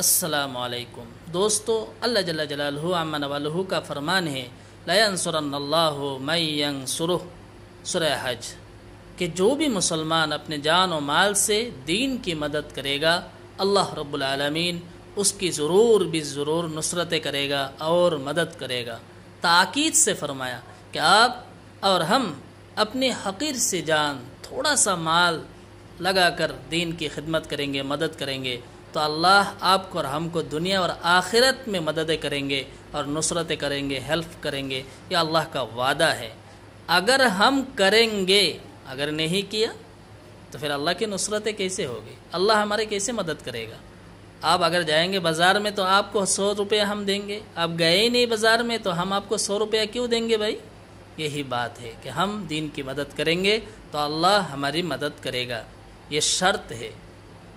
असलकुम दोस्तों अल्लाह जल्ला जलालहु अमन वलहु का फरमान है लयनसुरल्लाह मैं सुरह सुर हज कि जो भी मुसलमान अपने जान और माल से दीन की मदद करेगा अल्लाह रब्लमीन उसकी ज़रूर भी ज़रूर नुसरत करेगा और मदद करेगा ताक़ीद से फरमाया कि आप और हम अपने हकीर से जान थोड़ा सा माल लगा कर दीन की खिदमत करेंगे मदद करेंगे तो अल्लाह आपको और हमको दुनिया और आखिरत में मदद करेंगे और नुसरत करेंगे हेल्प करेंगे यह अल्लाह का वादा है अगर हम करेंगे अगर नहीं किया तो फिर अल्लाह की नुसरतें कैसे होगी अल्लाह हमारे कैसे मदद करेगा आप अगर जाएंगे बाज़ार में तो आपको सौ रुपया हम देंगे आप गए ही नहीं बाज़ार में तो हम आपको सौ रुपया क्यों देंगे भाई यही बात है कि हम दीन की मदद करेंगे तो अल्लाह हमारी मदद करेगा ये शर्त है